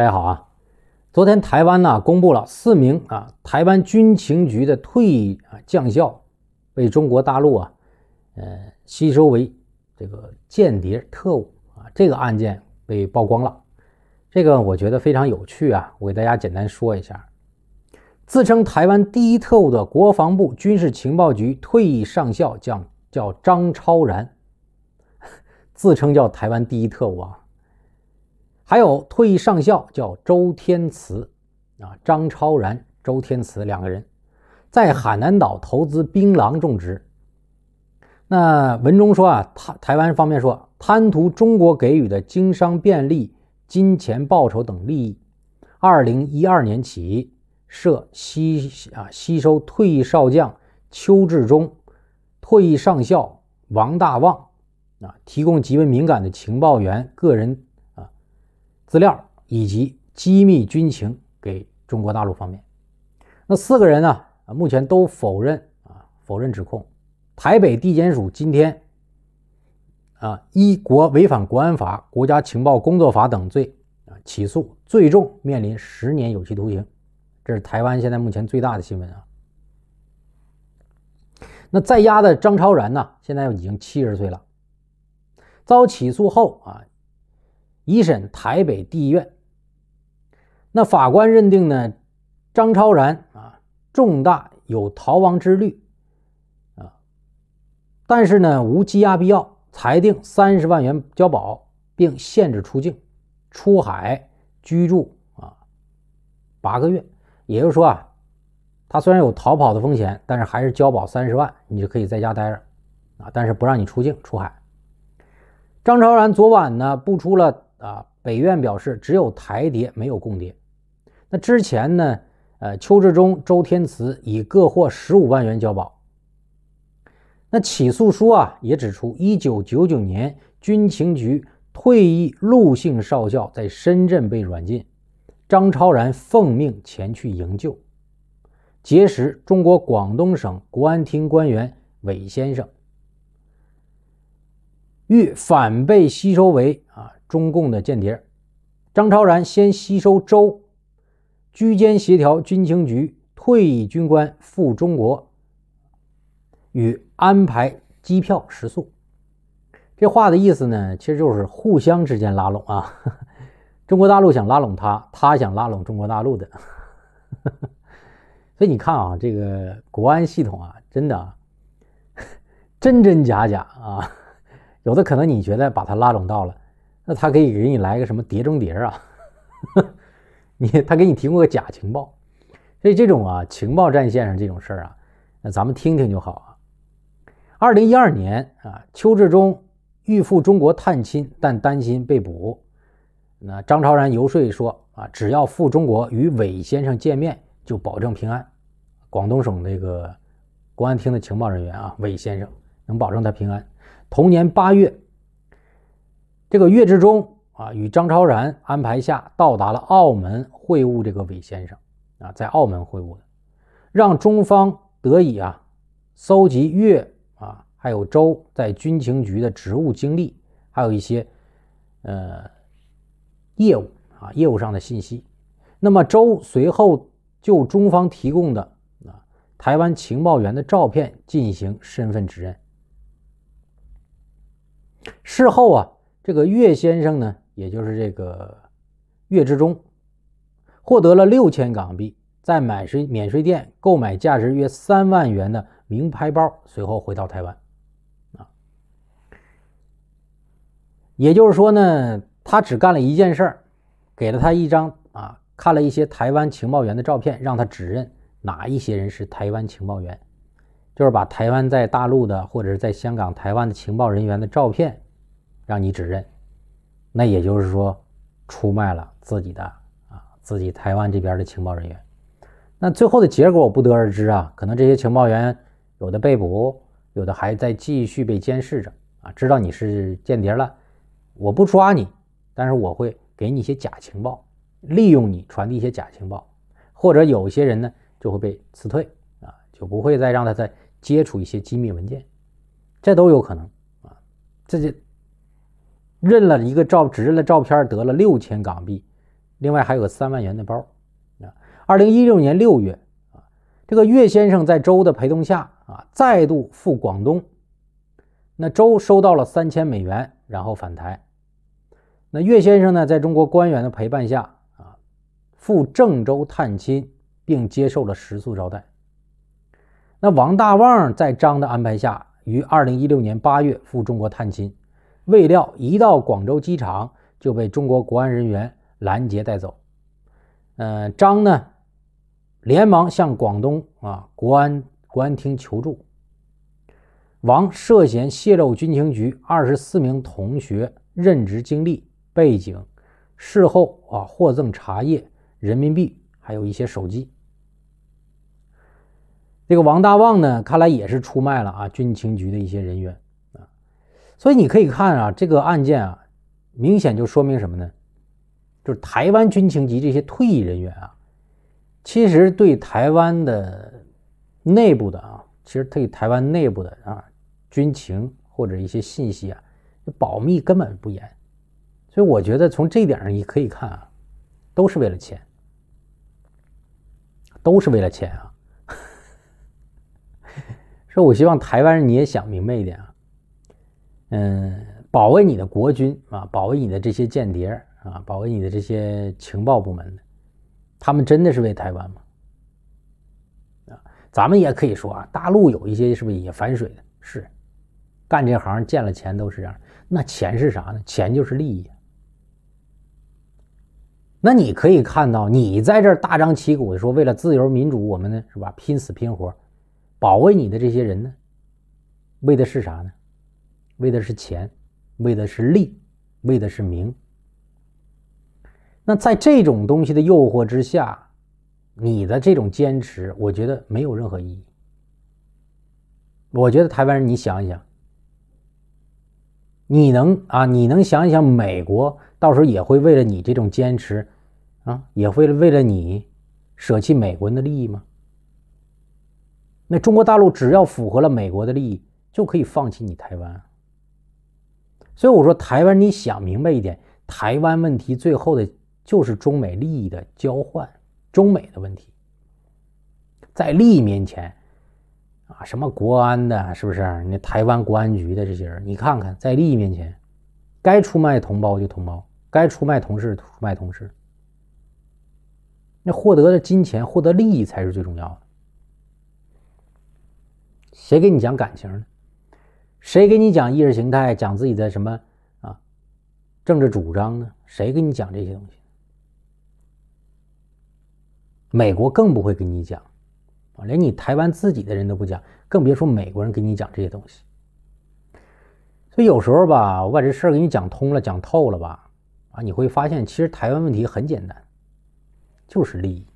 大家好啊！昨天台湾呢公布了四名啊台湾军情局的退役啊将校被中国大陆啊呃吸收为这个间谍特务啊这个案件被曝光了。这个我觉得非常有趣啊，我给大家简单说一下。自称台湾第一特务的国防部军事情报局退役上校将叫张超然，自称叫台湾第一特务啊。还有退役上校叫周天慈，啊，张超然、周天慈两个人，在海南岛投资槟榔种植。那文中说啊，台台湾方面说，贪图中国给予的经商便利、金钱报酬等利益，二零一二年起，设吸啊吸收退役少将邱志忠、退役上校王大旺，啊，提供极为敏感的情报员个人。资料以及机密军情给中国大陆方面。那四个人呢？啊，目前都否认啊，否认指控。台北地检署今天啊，依国违反国安法、国家情报工作法等罪啊起诉，最重面临十年有期徒刑。这是台湾现在目前最大的新闻啊。那在押的张超然呢？现在已经七十岁了，遭起诉后啊。一审台北地院，那法官认定呢，张超然啊重大有逃亡之虑啊，但是呢无羁押必要，裁定三十万元交保，并限制出境、出海居住啊八个月。也就是说啊，他虽然有逃跑的风险，但是还是交保三十万，你就可以在家待着啊，但是不让你出境出海。张超然昨晚呢，步出了。啊！北院表示，只有台谍没有共谍。那之前呢？呃，邱志忠、周天慈以各获十五万元交保。那起诉书啊，也指出，一九九九年军情局退役陆姓少校在深圳被软禁，张超然奉命前去营救，结识中国广东省国安厅官员韦先生，欲反被吸收为啊。中共的间谍张超然先吸收周居间协调军情局退役军官赴中国，与安排机票食宿。这话的意思呢，其实就是互相之间拉拢啊。中国大陆想拉拢他，他想拉拢中国大陆的。所以你看啊，这个国安系统啊，真的啊，真真假假啊，有的可能你觉得把他拉拢到了。那他可以给你来个什么碟中谍啊？你他给你提供个假情报，所以这种啊情报战线上这种事儿啊，那咱们听听就好啊。二零一二年啊，邱志忠欲赴中国探亲，但担心被捕。那张超然游说说啊，只要赴中国与韦先生见面，就保证平安。广东省那个公安厅的情报人员啊，韦先生能保证他平安。同年八月。这个岳志忠啊，与张超然安排下到达了澳门会晤这个韦先生啊，在澳门会晤的，让中方得以啊搜集岳啊还有周在军情局的职务经历，还有一些呃业务啊业务上的信息。那么周随后就中方提供的啊台湾情报员的照片进行身份指认。事后啊。这个岳先生呢，也就是这个岳志忠，获得了六千港币，在免税免税店购买价值约三万元的名牌包，随后回到台湾。啊，也就是说呢，他只干了一件事儿，给了他一张啊，看了一些台湾情报员的照片，让他指认哪一些人是台湾情报员，就是把台湾在大陆的或者是在香港、台湾的情报人员的照片。让你指认，那也就是说，出卖了自己的啊，自己台湾这边的情报人员。那最后的结果我不得而知啊，可能这些情报员有的被捕，有的还在继续被监视着啊。知道你是间谍了，我不抓你，但是我会给你一些假情报，利用你传递一些假情报，或者有些人呢就会被辞退啊，就不会再让他再接触一些机密文件，这都有可能啊，这些。认了一个照，指认了照片，得了六千港币，另外还有个三万元的包。啊，二零一六年六月，啊，这个岳先生在周的陪同下，啊，再度赴广东，那周收到了三千美元，然后返台。那岳先生呢，在中国官员的陪伴下，啊，赴郑州探亲，并接受了食宿招待。那王大旺在张的安排下，于二零一六年八月赴中国探亲。未料一到广州机场就被中国国安人员拦截带走。呃，张呢，连忙向广东啊国安国安厅求助。王涉嫌泄露军情局二十四名同学任职经历背景，事后啊获赠茶叶、人民币还有一些手机。这个王大旺呢，看来也是出卖了啊军情局的一些人员。所以你可以看啊，这个案件啊，明显就说明什么呢？就是台湾军情及这些退役人员啊，其实对台湾的内部的啊，其实对台湾内部的啊，军情或者一些信息啊，保密根本不严。所以我觉得从这一点上你可以看啊，都是为了钱，都是为了钱啊。说 我希望台湾人你也想明白一点啊。嗯，保卫你的国军啊，保卫你的这些间谍啊，保卫你的这些情报部门的，他们真的是为台湾吗？啊，咱们也可以说啊，大陆有一些是不是也反水的？是，干这行见了钱都是这样。那钱是啥呢？钱就是利益。那你可以看到，你在这大张旗鼓的说为了自由民主，我们呢是吧，拼死拼活保卫你的这些人呢，为的是啥呢？为的是钱，为的是利，为的是名。那在这种东西的诱惑之下，你的这种坚持，我觉得没有任何意义。我觉得台湾人，你想一想，你能啊，你能想一想，美国到时候也会为了你这种坚持啊，也会为了你舍弃美国人的利益吗？那中国大陆只要符合了美国的利益，就可以放弃你台湾。所以我说，台湾，你想明白一点，台湾问题最后的就是中美利益的交换，中美的问题，在利益面前，啊，什么国安的，是不是？那台湾国安局的这些人，你看看，在利益面前，该出卖同胞就同胞，该出卖同事出卖同事。那获得的金钱、获得利益才是最重要的，谁给你讲感情呢？谁给你讲意识形态、讲自己的什么啊政治主张呢？谁给你讲这些东西？美国更不会给你讲啊，连你台湾自己的人都不讲，更别说美国人给你讲这些东西。所以有时候吧，我把这事儿给你讲通了、讲透了吧，啊，你会发现其实台湾问题很简单，就是利益。